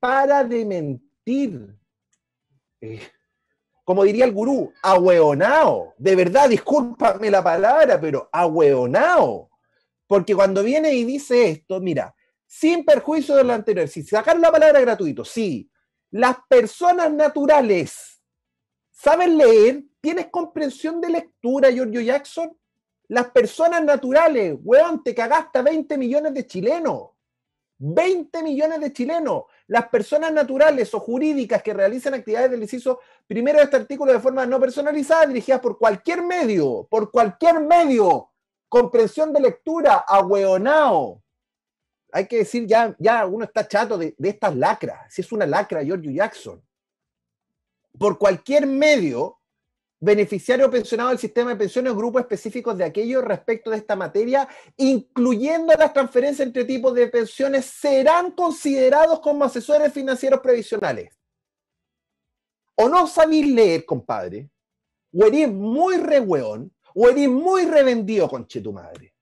para de mentir. Eh, como diría el gurú, ahueonao. De verdad, discúlpame la palabra, pero ahueonao. Porque cuando viene y dice esto, mira, sin perjuicio de lo anterior, si sacar la palabra gratuito, sí, las personas naturales saben leer, tienes comprensión de lectura, Giorgio Jackson. Las personas naturales, weón, te cagaste 20 millones de chilenos. 20 millones de chilenos, las personas naturales o jurídicas que realizan actividades del inciso primero de este artículo de forma no personalizada, dirigidas por cualquier medio, por cualquier medio, comprensión de lectura, ahueonao. Hay que decir, ya, ya uno está chato de, de estas lacras, si es una lacra, George Jackson. Por cualquier medio, beneficiario pensionado del sistema de pensiones, grupos específicos de aquellos respecto de esta materia, incluyendo las transferencias entre tipos de pensiones, serán considerados como asesores financieros previsionales. O no sabéis leer, compadre, o eres muy rehueón, o eres muy revendido, conche tu madre.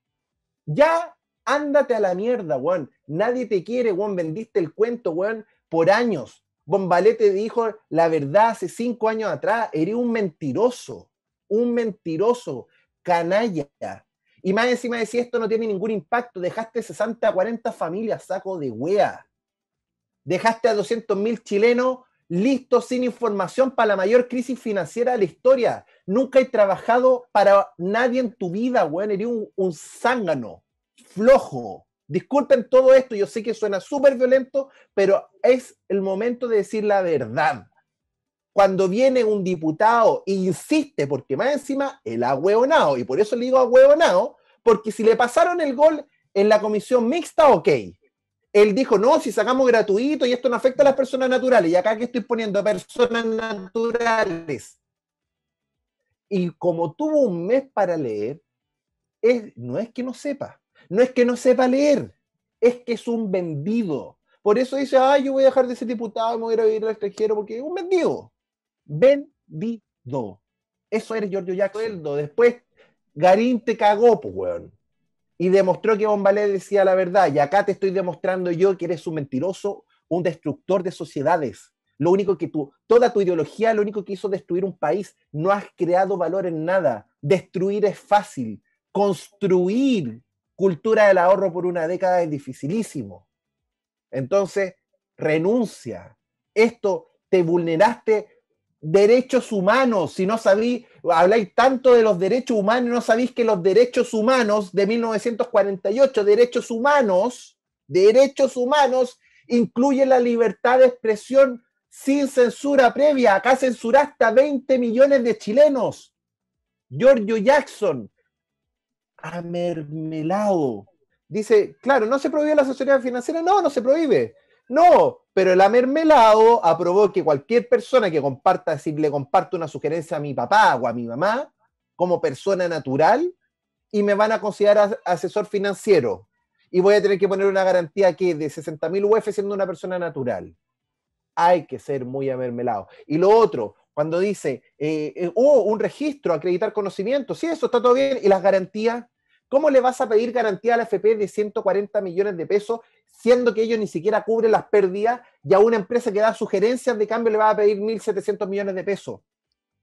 Ya ándate a la mierda, weón. Nadie te quiere, weón. Vendiste el cuento, weón, por años Bombalete dijo la verdad hace cinco años atrás, eres un mentiroso, un mentiroso, canalla. Y más encima si esto no tiene ningún impacto, dejaste 60 a 40 familias, saco de wea. Dejaste a 200.000 mil chilenos listos sin información para la mayor crisis financiera de la historia. Nunca he trabajado para nadie en tu vida, weón, eres un, un zángano, flojo, Disculpen todo esto, yo sé que suena súper violento, pero es el momento de decir la verdad. Cuando viene un diputado e insiste, porque más encima ha hueonado, y por eso le digo hueonado porque si le pasaron el gol en la comisión mixta, ok. Él dijo, no, si sacamos gratuito y esto no afecta a las personas naturales, y acá que estoy poniendo a personas naturales. Y como tuvo un mes para leer, no es que no sepa no es que no sepa leer, es que es un vendido. Por eso dice, ay, yo voy a dejar de ser diputado, me voy a ir al extranjero, porque es un vendido. Vendido. Eso eres Giorgio Jackson. Después, Garín te cagó, pues, weón. Y demostró que Bombalé decía la verdad. Y acá te estoy demostrando yo que eres un mentiroso, un destructor de sociedades. Lo único que tú, toda tu ideología, lo único que hizo destruir un país, no has creado valor en nada. Destruir es fácil. Construir Cultura del ahorro por una década es dificilísimo. Entonces, renuncia. Esto te vulneraste derechos humanos, si no sabéis, habláis tanto de los derechos humanos, no sabéis que los derechos humanos de 1948, derechos humanos, derechos humanos, incluyen la libertad de expresión sin censura previa. Acá censuraste a 20 millones de chilenos. Giorgio Jackson, mermelado. Dice, claro, no se prohíbe la asesoría financiera, no, no se prohíbe. No, pero el amermelado aprobó que cualquier persona que comparta, si le comparto una sugerencia a mi papá o a mi mamá, como persona natural, y me van a considerar asesor financiero. Y voy a tener que poner una garantía que de 60.000 UF siendo una persona natural. Hay que ser muy mermelado. Y lo otro, cuando dice, eh, eh un registro, acreditar conocimiento, sí, eso está todo bien, y las garantías, ¿Cómo le vas a pedir garantía a la FP de 140 millones de pesos, siendo que ellos ni siquiera cubren las pérdidas y a una empresa que da sugerencias de cambio le va a pedir 1.700 millones de pesos?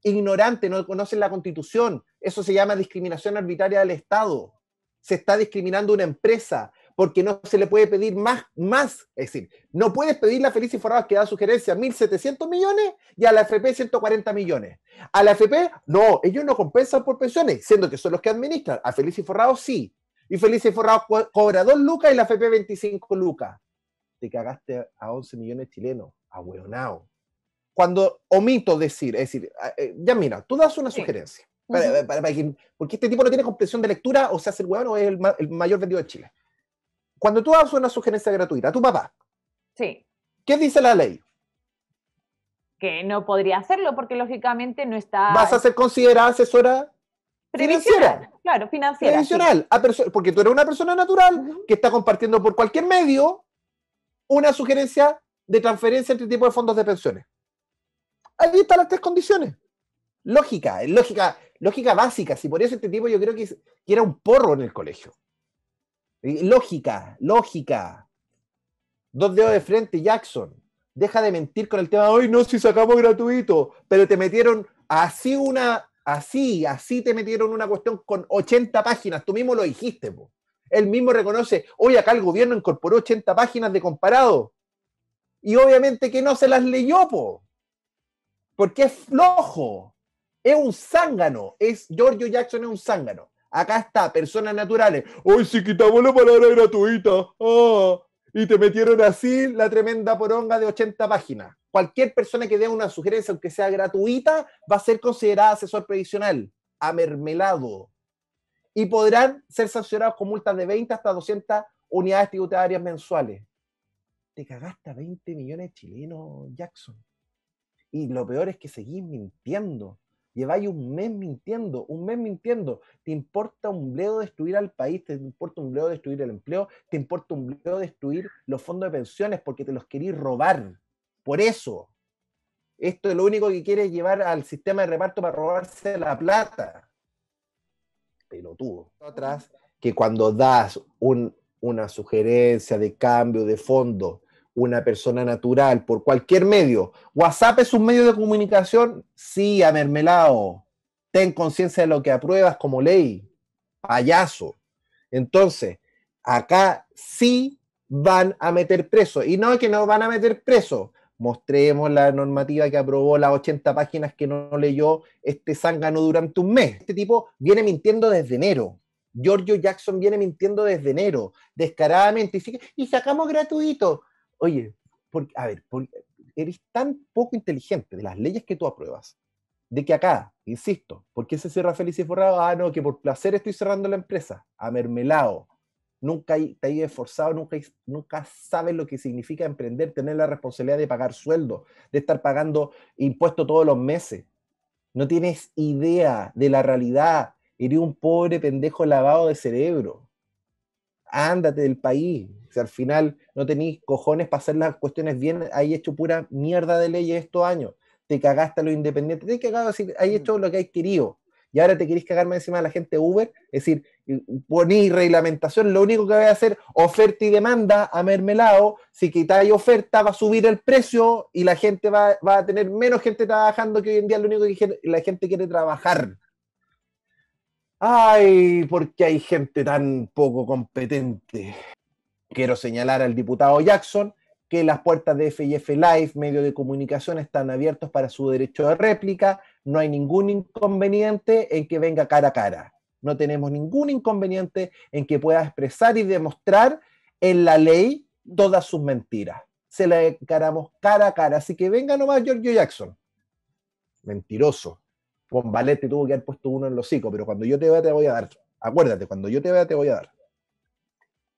Ignorante, no conocen la constitución. Eso se llama discriminación arbitraria del Estado. Se está discriminando una empresa porque no se le puede pedir más, más. Es decir, no puedes pedirle a Feliz y Forrados que da sugerencia 1.700 millones y a la FP 140 millones. A la FP, no, ellos no compensan por pensiones, siendo que son los que administran. A Feliz y Forrados sí. Y Feliz y Forrados cobra 2 lucas y la FP 25 lucas. Te cagaste a 11 millones chilenos, A huevonao. Cuando omito decir, es decir, ah, eh, ya mira, tú das una sugerencia. porque este tipo no tiene comprensión de lectura o sea, hace el hueón o es el mayor vendido de Chile. Cuando tú haces una sugerencia gratuita a tu papá, sí. ¿qué dice la ley? Que no podría hacerlo porque lógicamente no está... ¿Vas a ser considerada asesora Previsional, claro, financiera. Previsional, porque tú eres una persona natural que está compartiendo por cualquier medio una sugerencia de transferencia entre tipos de fondos de pensiones. Ahí están las tres condiciones. Lógica, lógica, lógica básica. Si por eso este tipo yo creo que era un porro en el colegio. Lógica, lógica. Dos dedos de frente, Jackson. Deja de mentir con el tema de hoy, no, si sacamos gratuito, pero te metieron así una, así, así te metieron una cuestión con 80 páginas, tú mismo lo dijiste. Po. Él mismo reconoce, hoy acá el gobierno incorporó 80 páginas de comparado. Y obviamente que no se las leyó, po. porque es flojo, es un zángano, es Giorgio Jackson es un zángano. Acá está, personas naturales. Hoy si quitamos la palabra gratuita. ¡Ah! Y te metieron así la tremenda poronga de 80 páginas. Cualquier persona que dé una sugerencia, aunque sea gratuita, va a ser considerada asesor previsional, amermelado. Y podrán ser sancionados con multas de 20 hasta 200 unidades tributarias mensuales. Te cagaste a 20 millones de chilenos, Jackson. Y lo peor es que seguís mintiendo. Lleváis un mes mintiendo, un mes mintiendo. Te importa un bledo destruir al país, te importa un bledo destruir el empleo, te importa un bledo destruir los fondos de pensiones porque te los querís robar. Por eso. Esto es lo único que quieres llevar al sistema de reparto para robarse la plata. Pelotudo. Otras que cuando das una sugerencia de cambio de fondo una persona natural por cualquier medio. WhatsApp es un medio de comunicación, sí, a mermelado. Ten conciencia de lo que apruebas como ley, payaso. Entonces, acá sí van a meter preso. Y no es que no van a meter preso. Mostremos la normativa que aprobó las 80 páginas que no leyó este zángano durante un mes. Este tipo viene mintiendo desde enero. Giorgio Jackson viene mintiendo desde enero, descaradamente. Y, y sacamos gratuito oye, a ver, eres tan poco inteligente de las leyes que tú apruebas, de que acá, insisto, ¿por qué se cierra Feliz y Forrado? Ah, no, que por placer estoy cerrando la empresa, a mermelado. Nunca te has esforzado, nunca, nunca sabes lo que significa emprender, tener la responsabilidad de pagar sueldo, de estar pagando impuestos todos los meses. No tienes idea de la realidad. Eres un pobre pendejo lavado de cerebro ándate del país. Si al final no tenéis cojones para hacer las cuestiones bien, hay hecho pura mierda de leyes estos años. Te cagaste a los independientes, te cagado decir, hay mm. hecho lo que hay querido. Y ahora te queréis cagarme encima de la gente Uber, es decir, poní reglamentación, lo único que voy a hacer, oferta y demanda a mermelado, si quitáis oferta va a subir el precio y la gente va, va a tener menos gente trabajando que hoy en día lo único que la gente quiere trabajar. Ay, porque hay gente tan poco competente. Quiero señalar al diputado Jackson que las puertas de FIF Live, medio de comunicación, están abiertos para su derecho de réplica. No hay ningún inconveniente en que venga cara a cara. No tenemos ningún inconveniente en que pueda expresar y demostrar en la ley todas sus mentiras. Se la encaramos cara a cara. Así que venga nomás Giorgio Jackson. Mentiroso. Con Valet te tuvo que haber puesto uno en los hocico, pero cuando yo te vea te voy a dar. Acuérdate, cuando yo te vea te voy a dar.